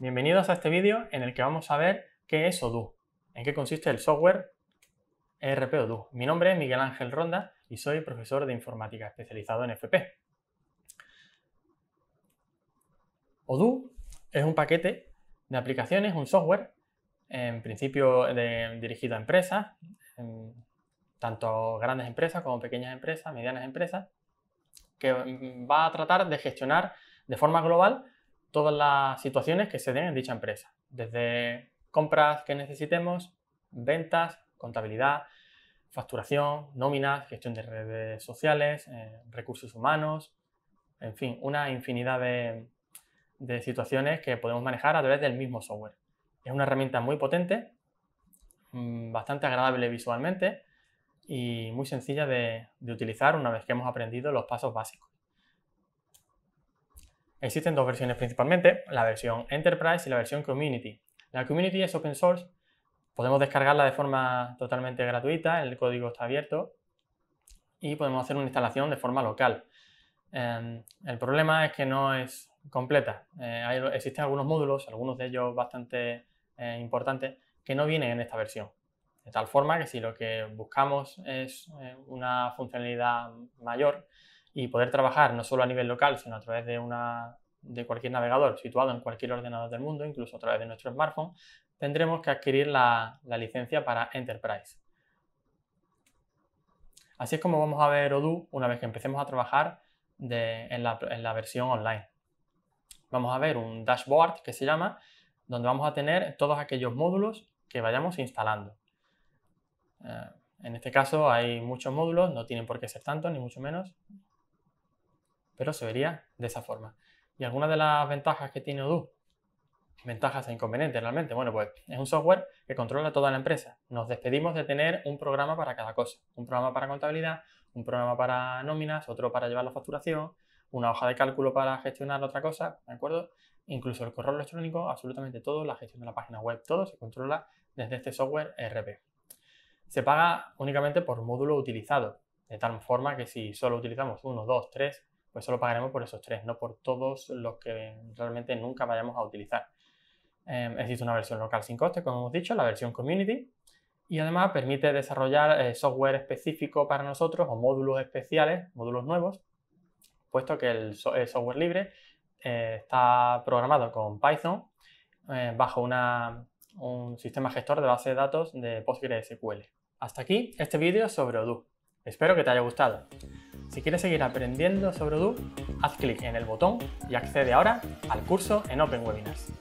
Bienvenidos a este vídeo en el que vamos a ver qué es Odoo, en qué consiste el software ERP Odoo. Mi nombre es Miguel Ángel Ronda y soy profesor de informática especializado en FP. Odoo es un paquete de aplicaciones, un software, en principio dirigido a empresas, tanto grandes empresas como pequeñas empresas, medianas empresas, que va a tratar de gestionar de forma global todas las situaciones que se den en dicha empresa, desde compras que necesitemos, ventas, contabilidad, facturación, nóminas, gestión de redes sociales, eh, recursos humanos, en fin, una infinidad de, situaciones que podemos manejar a través del mismo software. Es una herramienta muy potente, mm, bastante agradable visualmente y muy sencilla de utilizar una vez que hemos aprendido los pasos básicos. Existen dos versiones principalmente, la versión Enterprise y la versión Community. La Community es open source, podemos descargarla de forma totalmente gratuita, el código está abierto y podemos hacer una instalación de forma local. Em, el problema es que no es completa. Eh, existen algunos módulos, algunos de ellos bastante eh, importantes, que no vienen en esta versión. De tal forma que si lo que buscamos es eh, una funcionalidad mayor, y poder trabajar no solo a nivel local, sino a través de, cualquier navegador situado en cualquier ordenador del mundo, incluso a través de nuestro smartphone, tendremos que adquirir la, licencia para Enterprise. Así es como vamos a ver Odoo una vez que empecemos a trabajar en, la, versión online. Vamos a ver un dashboard que se llama, donde vamos a tener todos aquellos módulos que vayamos instalando. Eh, en este caso hay muchos módulos, no tienen por qué ser tantos, ni mucho menos pero se vería de esa forma. ¿Y algunas de las ventajas que tiene Odoo? Ventajas e inconvenientes realmente. Bueno, pues es un software que controla toda la empresa. Nos despedimos de tener un programa para cada cosa. Un programa para contabilidad, un programa para nóminas, otro para llevar la facturación, una hoja de cálculo para gestionar otra cosa, ¿de acuerdo? Incluso el correo electrónico, absolutamente todo, la gestión de la página web, todo se controla desde este software RP. Se paga únicamente por módulo utilizado, de tal forma que si solo utilizamos uno, dos, tres pues solo pagaremos por esos tres, no por todos los que realmente nunca vayamos a utilizar. Em, existe una versión local sin coste, como hemos dicho, la versión community, y además permite desarrollar eh, software específico para nosotros o módulos especiales, módulos nuevos, puesto que el, software libre eh, está programado con Python eh, bajo un sistema gestor de base de datos de PostgreSQL. Hasta aquí este vídeo sobre Odoo. Espero que te haya gustado. Si quieres seguir aprendiendo sobre Odoo, haz clic en el botón y accede ahora al curso en Open Webinars.